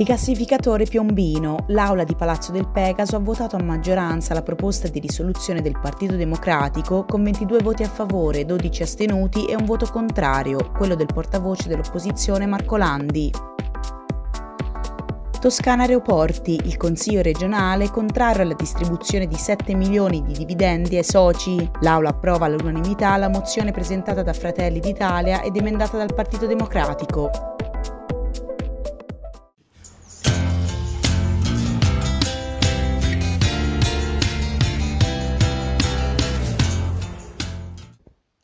Rigassificatore Piombino, l'aula di Palazzo del Pegaso ha votato a maggioranza la proposta di risoluzione del Partito Democratico con 22 voti a favore, 12 astenuti e un voto contrario, quello del portavoce dell'opposizione Marco Landi. Toscana Aeroporti, il Consiglio regionale è contrario alla distribuzione di 7 milioni di dividendi ai soci. L'Aula approva all'unanimità la mozione presentata da Fratelli d'Italia ed emendata dal Partito Democratico.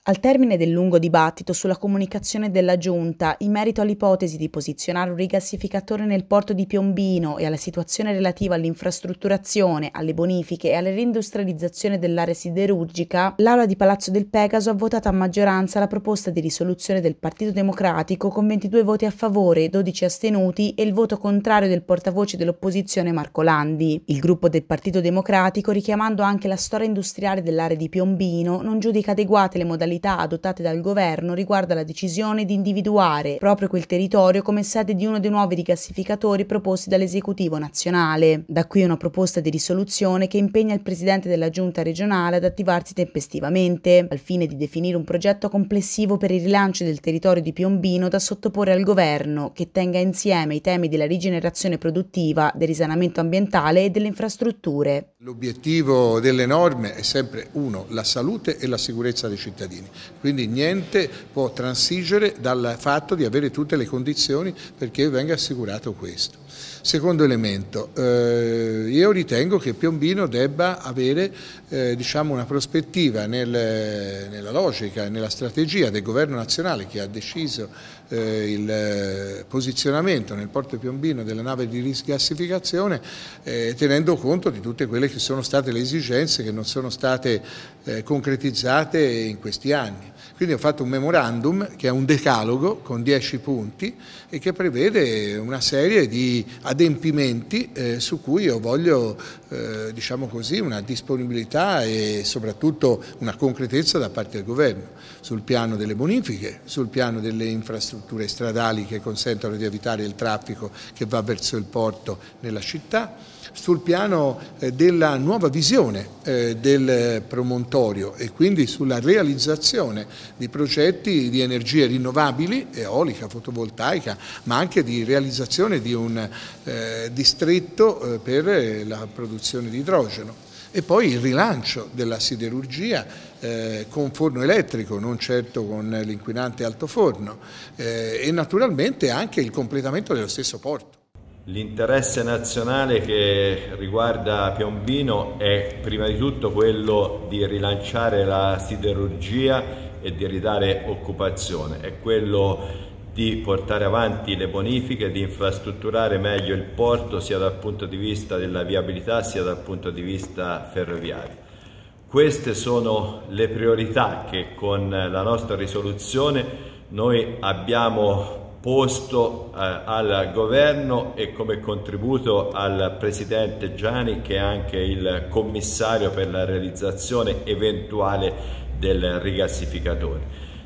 Al termine del lungo dibattito sulla comunicazione della Giunta in merito all'ipotesi di posizionare un rigassificatore nel porto di Piombino e alla situazione relativa all'infrastrutturazione, alle bonifiche e alla reindustrializzazione dell'area siderurgica, l'Aula di Palazzo del Pegaso ha votato a maggioranza la proposta di risoluzione del Partito Democratico con 22 voti a favore, 12 astenuti e il voto contrario del portavoce dell'opposizione Marco Landi. Il gruppo del Partito Democratico, richiamando anche la storia industriale dell'area di Piombino, non giudica adeguate le modalità modalità adottate dal governo riguarda la decisione di individuare proprio quel territorio come sede di uno dei nuovi rigassificatori proposti dall'esecutivo nazionale. Da qui una proposta di risoluzione che impegna il presidente della giunta regionale ad attivarsi tempestivamente, al fine di definire un progetto complessivo per il rilancio del territorio di Piombino da sottoporre al governo, che tenga insieme i temi della rigenerazione produttiva, del risanamento ambientale e delle infrastrutture. L'obiettivo delle norme è sempre uno, la salute e la sicurezza dei cittadini cittadini. Quindi niente può transigere dal fatto di avere tutte le condizioni perché venga assicurato questo. Secondo elemento, eh, io ritengo che Piombino debba avere eh, diciamo una prospettiva nel, nella logica e nella strategia del governo nazionale che ha deciso eh, il eh, posizionamento nel porto Piombino della nave di risgassificazione eh, tenendo conto di tutte quelle che sono state le esigenze che non sono state eh, concretizzate in questi anni. Quindi ho fatto un memorandum che è un decalogo con 10 punti e che prevede una serie di adempimenti eh, su cui io voglio eh, diciamo così, una disponibilità e soprattutto una concretezza da parte del governo sul piano delle bonifiche, sul piano delle infrastrutture stradali che consentano di evitare il traffico che va verso il porto nella città sul piano eh, della nuova visione eh, del promontorio e quindi sulla realizzazione di progetti di energie rinnovabili, eolica, fotovoltaica, ma anche di realizzazione di un eh, distretto per la produzione di idrogeno e poi il rilancio della siderurgia eh, con forno elettrico, non certo con l'inquinante altoforno eh, e naturalmente anche il completamento dello stesso porto. L'interesse nazionale che riguarda Piombino è prima di tutto quello di rilanciare la siderurgia e di ridare occupazione, è quello di portare avanti le bonifiche, di infrastrutturare meglio il porto sia dal punto di vista della viabilità sia dal punto di vista ferroviario. Queste sono le priorità che con la nostra risoluzione noi abbiamo posto eh, al governo e come contributo al presidente Gianni che è anche il commissario per la realizzazione eventuale del rigassificatore.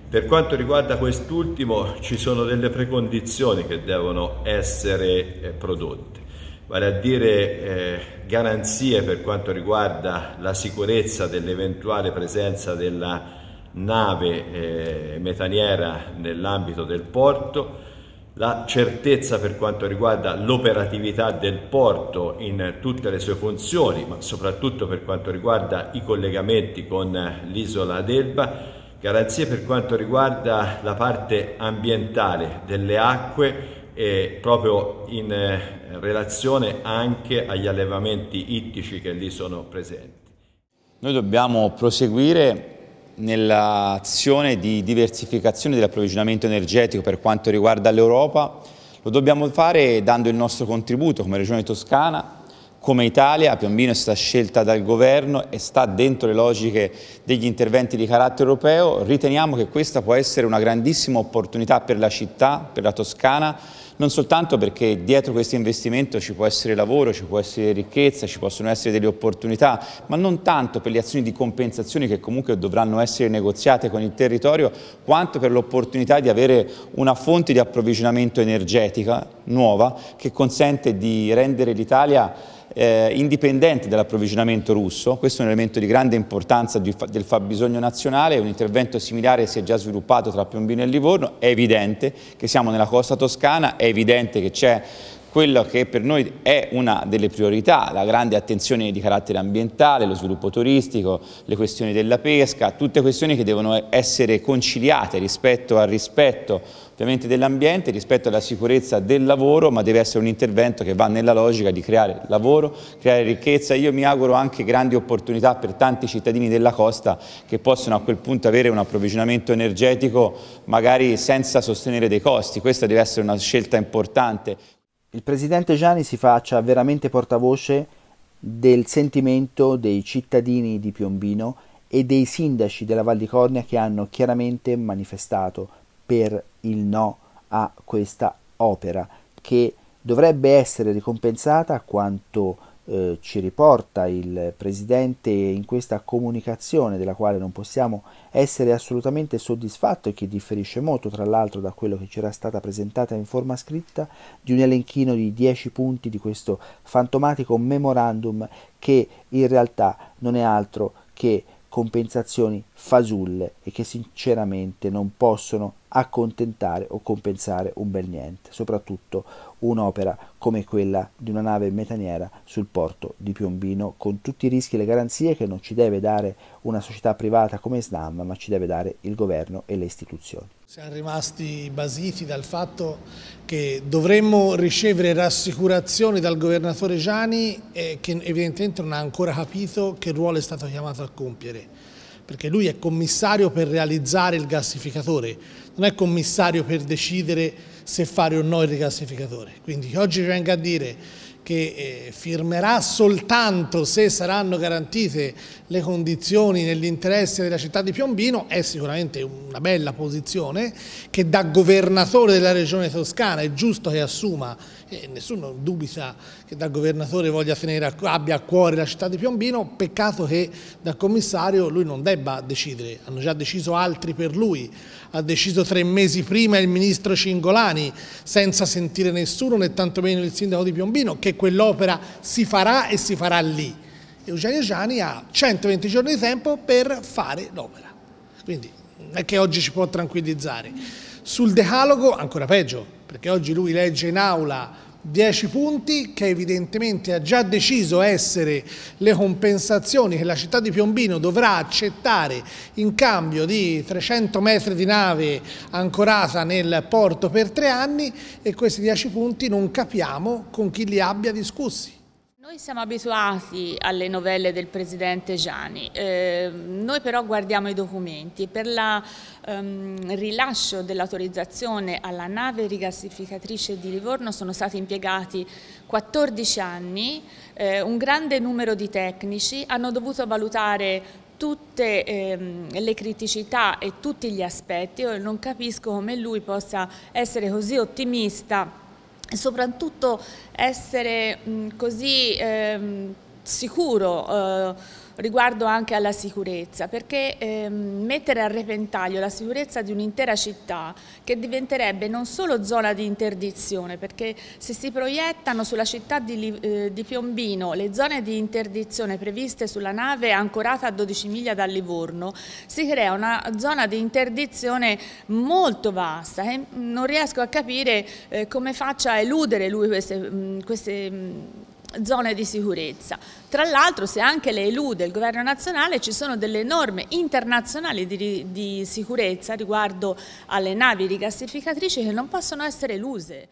Per quanto riguarda quest'ultimo ci sono delle precondizioni che devono essere eh, prodotte, vale a dire eh, garanzie per quanto riguarda la sicurezza dell'eventuale presenza della nave eh, metaniera nell'ambito del porto, la certezza per quanto riguarda l'operatività del porto in tutte le sue funzioni, ma soprattutto per quanto riguarda i collegamenti con l'isola d'Elba, garanzie per quanto riguarda la parte ambientale delle acque e proprio in eh, relazione anche agli allevamenti ittici che lì sono presenti. Noi dobbiamo proseguire nell'azione di diversificazione dell'approvvigionamento energetico per quanto riguarda l'Europa, lo dobbiamo fare dando il nostro contributo come Regione Toscana, come Italia, Piombino è stata scelta dal governo e sta dentro le logiche degli interventi di carattere europeo, riteniamo che questa può essere una grandissima opportunità per la città, per la Toscana, non soltanto perché dietro questo investimento ci può essere lavoro, ci può essere ricchezza, ci possono essere delle opportunità, ma non tanto per le azioni di compensazione che comunque dovranno essere negoziate con il territorio, quanto per l'opportunità di avere una fonte di approvvigionamento energetica nuova che consente di rendere l'Italia eh, indipendente dall'approvvigionamento russo, questo è un elemento di grande importanza di, del fabbisogno nazionale, un intervento similare si è già sviluppato tra Piombino e Livorno, è evidente che siamo nella costa toscana, è evidente che c'è quello che per noi è una delle priorità, la grande attenzione di carattere ambientale, lo sviluppo turistico, le questioni della pesca, tutte questioni che devono essere conciliate rispetto al rispetto ovviamente dell'ambiente, rispetto alla sicurezza del lavoro, ma deve essere un intervento che va nella logica di creare lavoro, creare ricchezza. Io mi auguro anche grandi opportunità per tanti cittadini della costa che possono a quel punto avere un approvvigionamento energetico magari senza sostenere dei costi. Questa deve essere una scelta importante il presidente Gianni si faccia veramente portavoce del sentimento dei cittadini di Piombino e dei sindaci della Val di Cornia che hanno chiaramente manifestato per il no a questa opera che dovrebbe essere ricompensata quanto eh, ci riporta il Presidente in questa comunicazione della quale non possiamo essere assolutamente soddisfatti e che differisce molto tra l'altro da quello che ci era stata presentata in forma scritta di un elenchino di 10 punti di questo fantomatico memorandum che in realtà non è altro che compensazioni fasulle e che sinceramente non possono accontentare o compensare un bel niente, soprattutto un'opera come quella di una nave metaniera sul porto di Piombino, con tutti i rischi e le garanzie che non ci deve dare una società privata come Snam, ma ci deve dare il governo e le istituzioni. Siamo rimasti basiti dal fatto che dovremmo ricevere rassicurazioni dal governatore Gianni eh, che evidentemente non ha ancora capito che ruolo è stato chiamato a compiere perché lui è commissario per realizzare il gasificatore, non è commissario per decidere se fare o no il rigassificatore. Quindi oggi venga a dire che eh, firmerà soltanto se saranno garantite le condizioni nell'interesse della città di Piombino è sicuramente una bella posizione che da governatore della regione toscana è giusto che assuma e nessuno dubita che dal governatore voglia tenere, abbia a cuore la città di Piombino, peccato che dal commissario lui non debba decidere, hanno già deciso altri per lui, ha deciso tre mesi prima il ministro Cingolani senza sentire nessuno né tantomeno il sindaco di Piombino che quell'opera si farà e si farà lì. Eugenio Gianni ha 120 giorni di tempo per fare l'opera, quindi non è che oggi ci può tranquillizzare. Sul decalogo ancora peggio, perché oggi lui legge in aula 10 punti che evidentemente ha già deciso essere le compensazioni che la città di Piombino dovrà accettare in cambio di 300 metri di nave ancorata nel porto per tre anni e questi 10 punti non capiamo con chi li abbia discussi. Noi siamo abituati alle novelle del presidente Gianni, eh, noi però guardiamo i documenti. Per il ehm, rilascio dell'autorizzazione alla nave rigassificatrice di Livorno sono stati impiegati 14 anni, eh, un grande numero di tecnici, hanno dovuto valutare tutte ehm, le criticità e tutti gli aspetti. Io non capisco come lui possa essere così ottimista e soprattutto essere mm, così ehm, sicuro eh, riguardo anche alla sicurezza, perché ehm, mettere a repentaglio la sicurezza di un'intera città che diventerebbe non solo zona di interdizione, perché se si proiettano sulla città di, eh, di Piombino le zone di interdizione previste sulla nave ancorata a 12 miglia da Livorno, si crea una zona di interdizione molto vasta e non riesco a capire eh, come faccia a eludere lui queste, mh, mm, queste mh, mm, zone di sicurezza. Tra l'altro se anche le elude il governo nazionale ci sono delle norme internazionali di, di sicurezza riguardo alle navi rigassificatrici che non possono essere eluse.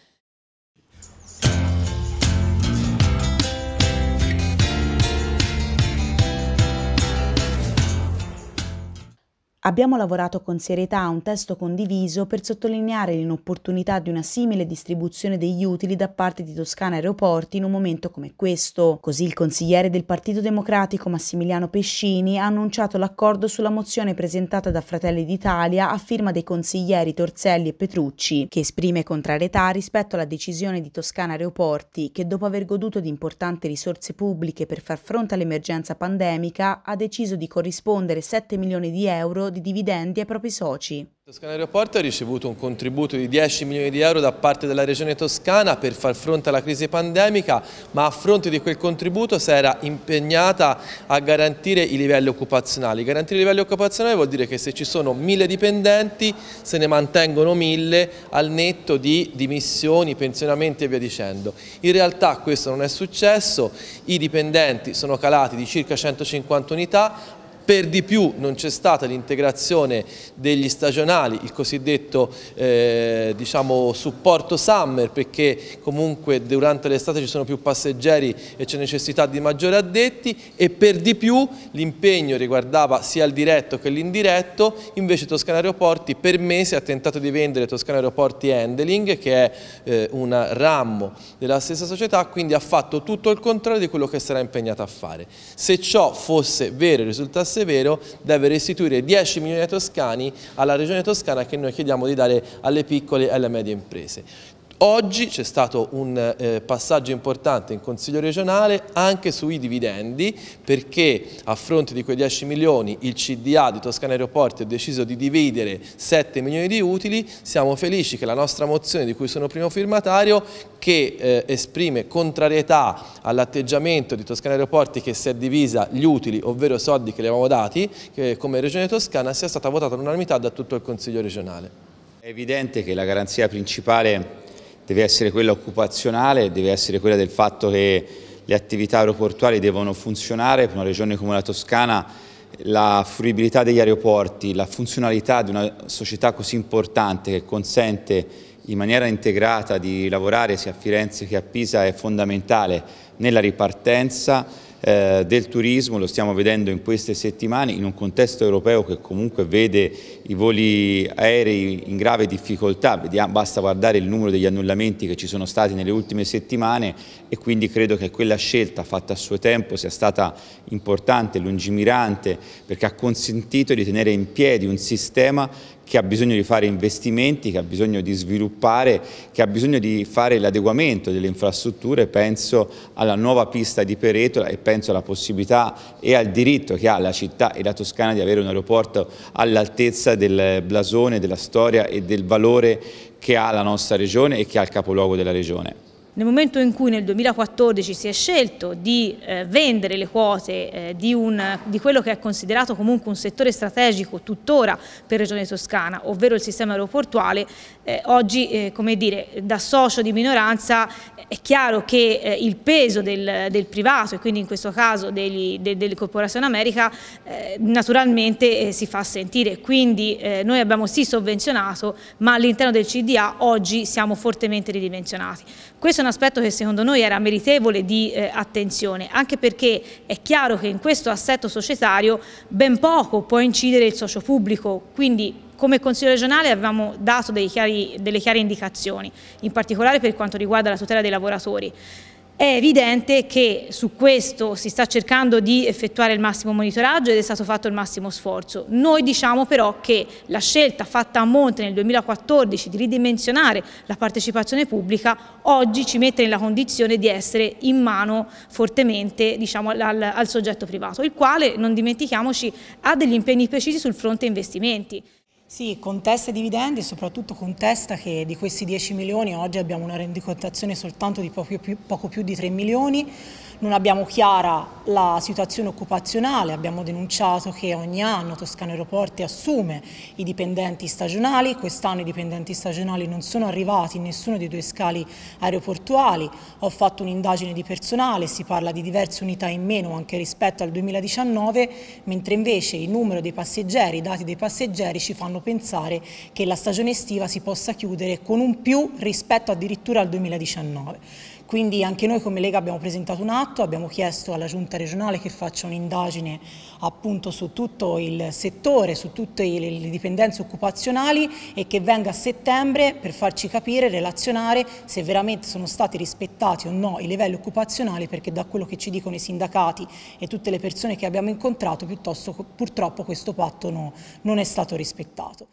Abbiamo lavorato con serietà a un testo condiviso per sottolineare l'inopportunità di una simile distribuzione degli utili da parte di Toscana Aeroporti in un momento come questo. Così il consigliere del Partito Democratico Massimiliano Pescini ha annunciato l'accordo sulla mozione presentata da Fratelli d'Italia a firma dei consiglieri Torselli e Petrucci, che esprime contrarietà rispetto alla decisione di Toscana Aeroporti che dopo aver goduto di importanti risorse pubbliche per far fronte all'emergenza pandemica ha deciso di corrispondere 7 milioni di euro di dividendi ai propri soci. Toscana Aeroporto ha ricevuto un contributo di 10 milioni di euro da parte della Regione Toscana per far fronte alla crisi pandemica, ma a fronte di quel contributo si era impegnata a garantire i livelli occupazionali. Garantire i livelli occupazionali vuol dire che se ci sono mille dipendenti se ne mantengono mille al netto di dimissioni, pensionamenti e via dicendo. In realtà questo non è successo, i dipendenti sono calati di circa 150 unità, per di più non c'è stata l'integrazione degli stagionali, il cosiddetto eh, diciamo, supporto summer perché comunque durante l'estate ci sono più passeggeri e c'è necessità di maggiori addetti e per di più l'impegno riguardava sia il diretto che l'indiretto, invece Toscana Aeroporti per mesi ha tentato di vendere Toscana Aeroporti Handling che è eh, un ramo della stessa società, quindi ha fatto tutto il contrario di quello che sarà impegnata a fare. Se ciò fosse vero e risultasse vero, deve restituire 10 milioni ai toscani alla regione toscana che noi chiediamo di dare alle piccole e alle medie imprese. Oggi c'è stato un eh, passaggio importante in Consiglio regionale anche sui dividendi perché a fronte di quei 10 milioni il CDA di Toscana Aeroporti ha deciso di dividere 7 milioni di utili, siamo felici che la nostra mozione di cui sono primo firmatario che eh, esprime contrarietà all'atteggiamento di Toscana Aeroporti che si è divisa gli utili, ovvero soldi che le avevamo dati che, come Regione Toscana, sia stata votata all'unanimità da tutto il Consiglio regionale. È evidente che la garanzia principale deve essere quella occupazionale, deve essere quella del fatto che le attività aeroportuali devono funzionare, per una regione come la Toscana la fruibilità degli aeroporti, la funzionalità di una società così importante che consente in maniera integrata di lavorare sia a Firenze che a Pisa è fondamentale nella ripartenza eh, del turismo, lo stiamo vedendo in queste settimane, in un contesto europeo che comunque vede i voli aerei in grave difficoltà, basta guardare il numero degli annullamenti che ci sono stati nelle ultime settimane e quindi credo che quella scelta fatta a suo tempo sia stata importante, lungimirante, perché ha consentito di tenere in piedi un sistema che ha bisogno di fare investimenti, che ha bisogno di sviluppare, che ha bisogno di fare l'adeguamento delle infrastrutture, penso alla nuova pista di Peretola e penso alla possibilità e al diritto che ha la città e la Toscana di avere un aeroporto all'altezza del blasone, della storia e del valore che ha la nostra regione e che ha il capoluogo della regione. Nel momento in cui nel 2014 si è scelto di eh, vendere le quote eh, di, un, di, quello che è considerato comunque un settore strategico tuttora per Regione Toscana, ovvero il sistema aeroportuale, eh, oggi eh, come dire, da socio di minoranza è chiaro che eh, il peso del, del, privato e quindi in questo caso degli, de, delle Corporazioni America eh, naturalmente si fa sentire, quindi noi abbiamo sì sovvenzionato ma all'interno del CDA oggi siamo fortemente ridimensionati. Questo è un aspetto che secondo noi era meritevole di eh, attenzione, anche perché è chiaro che in questo assetto societario ben poco può incidere il socio pubblico, quindi come Consiglio regionale avevamo dato chiari, delle chiare indicazioni, in particolare per quanto riguarda la tutela dei lavoratori. È evidente che su questo si sta cercando di effettuare il massimo monitoraggio ed è stato fatto il massimo sforzo. Noi diciamo però che la scelta fatta a Monte nel 2014 di ridimensionare la partecipazione pubblica oggi ci mette nella condizione di essere in mano fortemente diciamo, al, al soggetto privato, il quale, non dimentichiamoci, ha degli impegni precisi sul fronte investimenti. Sì, contesta i dividendi e soprattutto contesta che di questi 10 milioni oggi abbiamo una rendicontazione soltanto di poco più, poco più di 3 milioni non abbiamo chiara la situazione occupazionale, abbiamo denunciato che ogni anno Toscana Aeroporti assume i dipendenti stagionali, quest'anno i dipendenti stagionali non sono arrivati in nessuno dei due scali aeroportuali, ho fatto un'indagine di personale, si parla di diverse unità in meno anche rispetto al 2019, mentre invece il numero dei passeggeri, i dati dei passeggeri ci fanno pensare che la stagione estiva si possa chiudere con un più rispetto addirittura al 2019. Quindi anche noi come Lega abbiamo presentato un atto, abbiamo chiesto alla Giunta regionale che faccia un'indagine appunto su tutto il settore, su tutte le dipendenze occupazionali e che venga a settembre per farci capire, relazionare se veramente sono stati rispettati o no i livelli occupazionali perché da quello che ci dicono i sindacati e tutte le persone che abbiamo incontrato purtroppo questo patto no, non è stato rispettato.